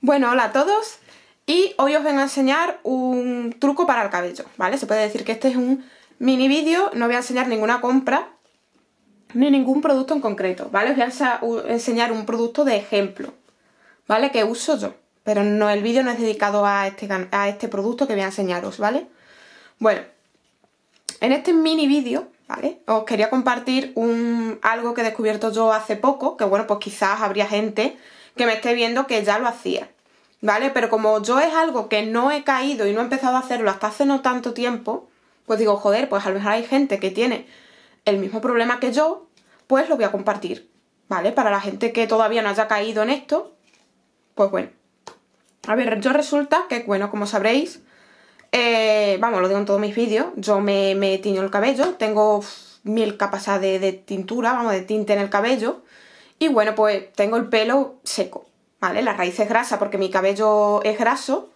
Bueno, hola a todos y hoy os vengo a enseñar un truco para el cabello, ¿vale? Se puede decir que este es un mini vídeo, no voy a enseñar ninguna compra ni ningún producto en concreto, ¿vale? Os voy a enseñar un producto de ejemplo, ¿vale? Que uso yo, pero no el vídeo no es dedicado a este, a este producto que voy a enseñaros, ¿vale? Bueno, en este mini vídeo ¿Vale? Os quería compartir un, algo que he descubierto yo hace poco, que bueno, pues quizás habría gente que me esté viendo que ya lo hacía, ¿vale? Pero como yo es algo que no he caído y no he empezado a hacerlo hasta hace no tanto tiempo, pues digo, joder, pues a lo mejor hay gente que tiene el mismo problema que yo, pues lo voy a compartir, ¿vale? Para la gente que todavía no haya caído en esto, pues bueno. A ver, yo resulta que, bueno, como sabréis, eh, vamos, lo digo en todos mis vídeos, yo me, tiño el cabello, tengo mil capas de, de tintura, vamos, de tinte en el cabello, y bueno, pues tengo el pelo seco, ¿vale? La raíz es grasa porque mi cabello es graso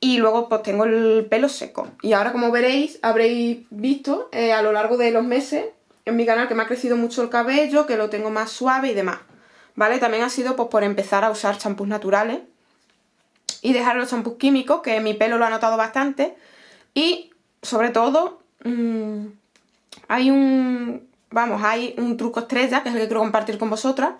y luego pues tengo el pelo seco. Y ahora como veréis, habréis visto eh, a lo largo de los meses en mi canal que me ha crecido mucho el cabello, que lo tengo más suave y demás. ¿Vale? También ha sido pues por empezar a usar champús naturales y dejar los champús químicos, que mi pelo lo ha notado bastante. Y sobre todo, mm, hay un vamos, hay un truco estrella que es el que quiero compartir con vosotras,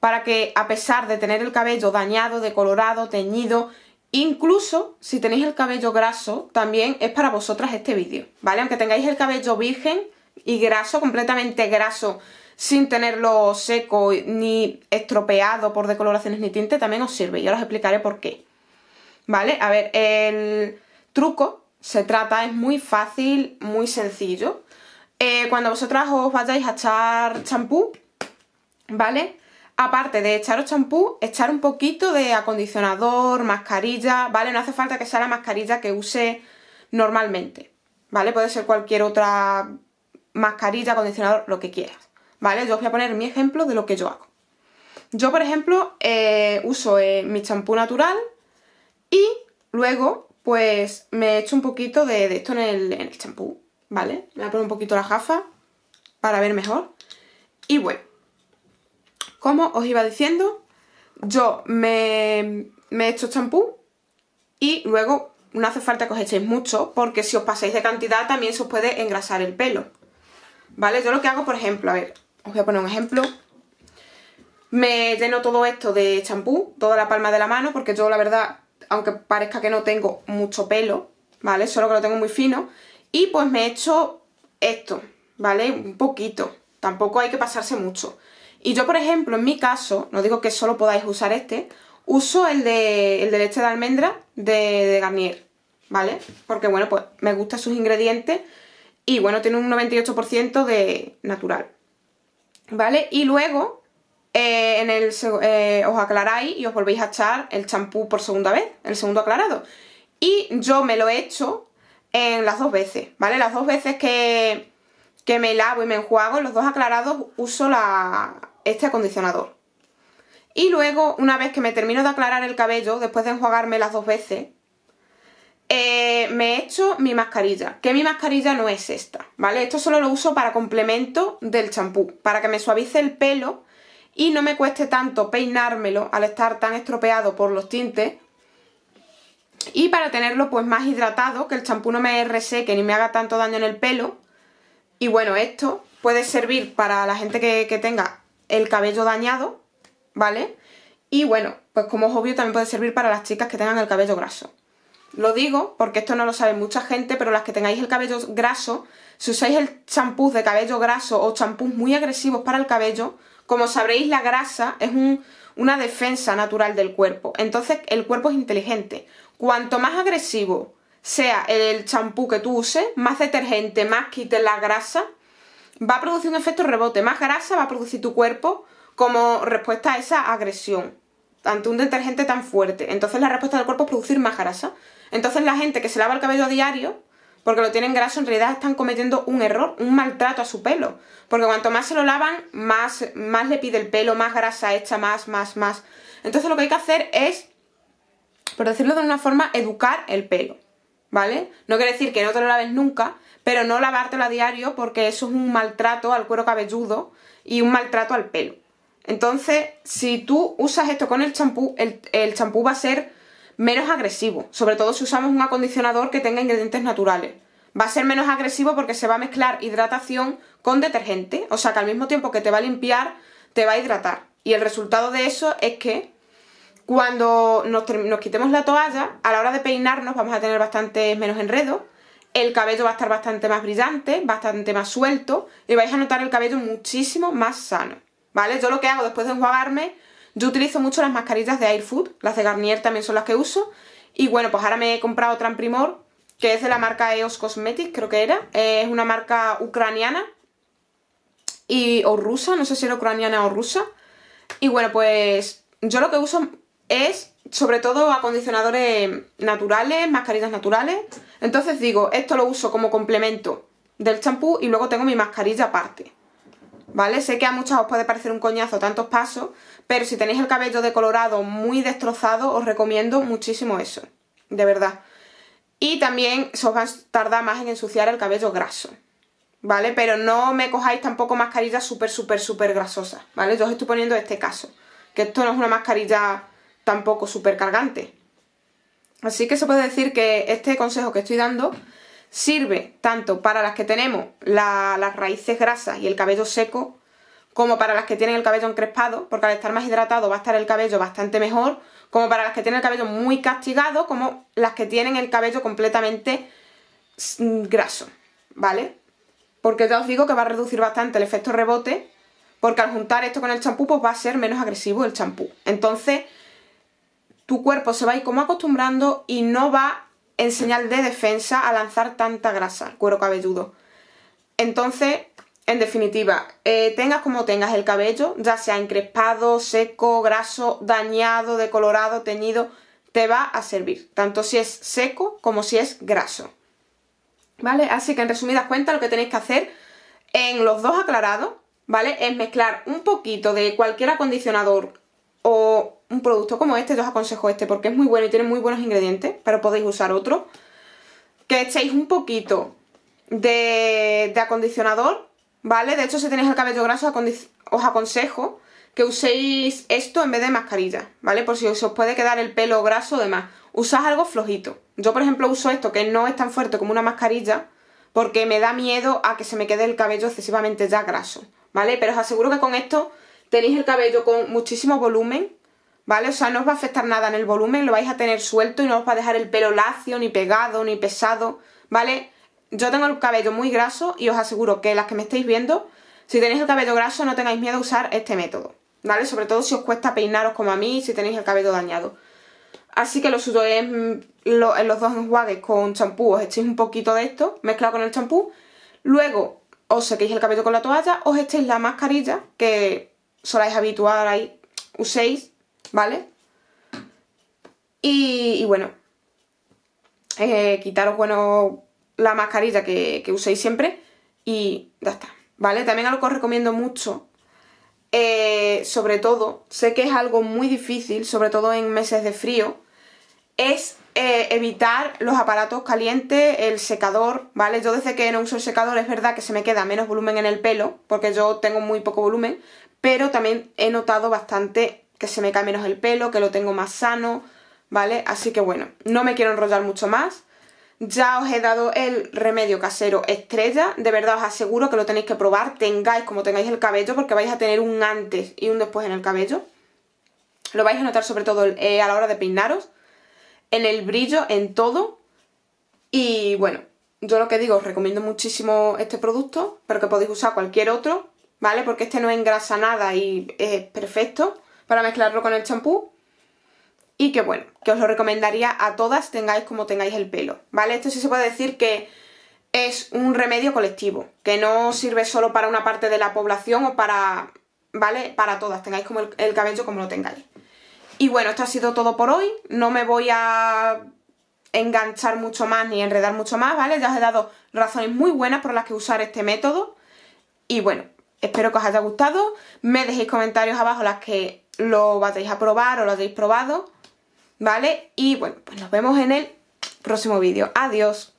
para que a pesar de tener el cabello dañado, decolorado, teñido, incluso si tenéis el cabello graso, también es para vosotras este vídeo, ¿vale? Aunque tengáis el cabello virgen y graso, completamente graso, sin tenerlo seco ni estropeado por decoloraciones ni tinte, también os sirve. Yo os explicaré por qué. ¿Vale? A ver, el truco se trata, es muy fácil, muy sencillo. Eh, cuando vosotras os vayáis a echar champú, ¿vale? Aparte de echaros champú, echar un poquito de acondicionador, mascarilla, ¿vale? No hace falta que sea la mascarilla que use normalmente, ¿vale? Puede ser cualquier otra mascarilla, acondicionador, lo que quieras, ¿vale? Yo os voy a poner mi ejemplo de lo que yo hago. Yo, por ejemplo, eh, uso eh, mi champú natural y luego, pues, me echo un poquito de, de esto en el champú, ¿vale? Me voy a poner un poquito la gafa para ver mejor. Y bueno, como os iba diciendo, yo me, he hecho champú y luego no hace falta que os echéis mucho porque si os pasáis de cantidad también se os puede engrasar el pelo. ¿Vale? Yo lo que hago, por ejemplo, a ver, os voy a poner un ejemplo. Me lleno todo esto de champú, toda la palma de la mano, porque yo la verdad, aunque parezca que no tengo mucho pelo, ¿vale? Solo que lo tengo muy fino, y pues me he hecho esto, ¿vale? Un poquito. Tampoco hay que pasarse mucho. Y yo, por ejemplo, en mi caso, no digo que solo podáis usar este, uso el de, el de leche de almendra de, Garnier, ¿vale? Porque, bueno, pues me gustan sus ingredientes y, bueno, tiene un 98% de natural, ¿vale? Y luego, eh, en el, eh, os aclaráis y os volvéis a echar el champú por segunda vez, el segundo aclarado. Y yo me lo he hecho en las dos veces, ¿vale? Las dos veces que, me lavo y me enjuago, los dos aclarados uso este acondicionador. Y luego, una vez que me termino de aclarar el cabello, después de enjuagarme las dos veces, me eh, me echo mi mascarilla, que mi mascarilla no es esta, ¿vale? Esto solo lo uso para complemento del champú, para que me suavice el pelo y no me cueste tanto peinármelo al estar tan estropeado por los tintes y para tenerlo pues más hidratado, que el champú no me reseque ni me haga tanto daño en el pelo. Y bueno, esto puede servir para la gente que, tenga el cabello dañado, ¿vale? Y bueno, pues como es obvio también puede servir para las chicas que tengan el cabello graso. Lo digo porque esto no lo sabe mucha gente, pero las que tengáis el cabello graso, si usáis el champú de cabello graso o champús muy agresivos para el cabello, como sabréis la grasa es una defensa natural del cuerpo. Entonces el cuerpo es inteligente cuanto más agresivo sea el champú que tú uses, más detergente, más quite la grasa, va a producir un efecto rebote, más grasa va a producir tu cuerpo como respuesta a esa agresión ante un detergente tan fuerte. Entonces la respuesta del cuerpo es producir más grasa. Entonces la gente que se lava el cabello a diario, porque lo tienen graso, en realidad están cometiendo un error, un maltrato a su pelo. Porque cuanto más se lo lavan, más, más le pide el pelo, más grasa hecha, más, más, más. Entonces lo que hay que hacer es por decirlo de una forma, educar el pelo, ¿vale? No quiere decir que no te lo laves nunca, pero no lavártelo a diario porque eso es un maltrato al cuero cabelludo y un maltrato al pelo. Entonces, si tú usas esto con el champú, el champú va a ser menos agresivo, sobre todo si usamos un acondicionador que tenga ingredientes naturales. Va a ser menos agresivo porque se va a mezclar hidratación con detergente, o sea que al mismo tiempo que te va a limpiar, te va a hidratar. Y el resultado de eso es que cuando nos, quitemos la toalla, a la hora de peinarnos vamos a tener bastante menos enredo, el cabello va a estar bastante más brillante, bastante más suelto y vais a notar el cabello muchísimo más sano, ¿vale? Yo lo que hago después de enjuagarme, yo utilizo mucho las mascarillas de Airfood, las de Garnier también son las que uso y bueno, pues ahora me he comprado otra en Primor que es de la marca EOS Cosmetics, creo que era, es una marca ucraniana y, o rusa, no sé si era ucraniana o rusa y bueno, pues yo lo que uso es sobre todo acondicionadores naturales, mascarillas naturales. Entonces digo, esto lo uso como complemento del champú y luego tengo mi mascarilla aparte. ¿Vale? Sé que a muchas os puede parecer un coñazo tantos pasos, pero si tenéis el cabello decolorado muy destrozado, os recomiendo muchísimo eso. De verdad. Y también se os va a tardar más en ensuciar el cabello graso. ¿Vale? Pero no me cojáis tampoco mascarillas súper, súper, súper grasosas. ¿Vale? Yo os estoy poniendo este caso. Que esto no es una mascarilla tampoco super cargante. Así que se puede decir que este consejo que estoy dando sirve tanto para las que tenemos las raíces grasas y el cabello seco, como para las que tienen el cabello encrespado, porque al estar más hidratado va a estar el cabello bastante mejor, como para las que tienen el cabello muy castigado, como las que tienen el cabello completamente mm, graso, ¿vale? Porque ya os digo que va a reducir bastante el efecto rebote, porque al juntar esto con el champú, pues va a ser menos agresivo el champú. Entonces, tu cuerpo se va a ir como acostumbrando y no va en señal de defensa a lanzar tanta grasa cuero cabelludo. Entonces, en definitiva, eh, tengas como tengas el cabello, ya sea encrespado, seco, graso, dañado, decolorado, teñido, te va a servir, tanto si es seco como si es graso. ¿Vale? Así que en resumidas cuentas lo que tenéis que hacer en los dos aclarados, ¿vale? Es mezclar un poquito de cualquier acondicionador o un producto como este, yo os aconsejo este porque es muy bueno y tiene muy buenos ingredientes, pero podéis usar otro, que echéis un poquito de, acondicionador, ¿vale? De hecho, si tenéis el cabello graso, os aconsejo que uséis esto en vez de mascarilla, ¿vale? Por si os, puede quedar el pelo graso o demás. Usad algo flojito. Yo, por ejemplo, uso esto, que no es tan fuerte como una mascarilla, porque me da miedo a que se me quede el cabello excesivamente ya graso, ¿vale? Pero os aseguro que con esto tenéis el cabello con muchísimo volumen ¿vale? O sea, no os va a afectar nada en el volumen, lo vais a tener suelto y no os va a dejar el pelo lacio, ni pegado, ni pesado, ¿vale? Yo tengo el cabello muy graso y os aseguro que las que me estáis viendo, si tenéis el cabello graso no tengáis miedo a usar este método, ¿vale? Sobre todo si os cuesta peinaros como a mí si tenéis el cabello dañado. Así que lo suyo es en los dos enjuagues con champú, os echéis un poquito de esto mezclado con el champú, luego os sequéis el cabello con la toalla, os echéis la mascarilla que soláis habituar ahí, uséis ¿vale? Y, bueno, eh, quitaros, bueno, la mascarilla que, uséis siempre y ya está, ¿vale? También algo que os recomiendo mucho, eh, sobre todo, sé que es algo muy difícil, sobre todo en meses de frío, es eh, evitar los aparatos calientes, el secador, ¿vale? Yo desde que no uso el secador es verdad que se me queda menos volumen en el pelo, porque yo tengo muy poco volumen, pero también he notado bastante que se me cae menos el pelo, que lo tengo más sano, ¿vale? Así que bueno, no me quiero enrollar mucho más. Ya os he dado el remedio casero estrella, de verdad os aseguro que lo tenéis que probar, tengáis como tengáis el cabello, porque vais a tener un antes y un después en el cabello. Lo vais a notar sobre todo eh, a la hora de peinaros, en el brillo, en todo. Y bueno, yo lo que digo, os recomiendo muchísimo este producto, pero que podéis usar cualquier otro, ¿vale? Porque este no engrasa nada y es perfecto para mezclarlo con el champú. Y que bueno, que os lo recomendaría a todas, tengáis como tengáis el pelo, ¿vale? Esto sí se puede decir que es un remedio colectivo, que no sirve solo para una parte de la población o para, ¿vale? Para todas, tengáis como el, el cabello como lo tengáis. Y bueno, esto ha sido todo por hoy, no me voy a enganchar mucho más ni enredar mucho más, ¿vale? Ya os he dado razones muy buenas por las que usar este método. Y bueno, espero que os haya gustado. Me dejéis comentarios abajo las que lo vayáis a probar o lo habéis probado, ¿vale? Y bueno, pues nos vemos en el próximo vídeo. Adiós.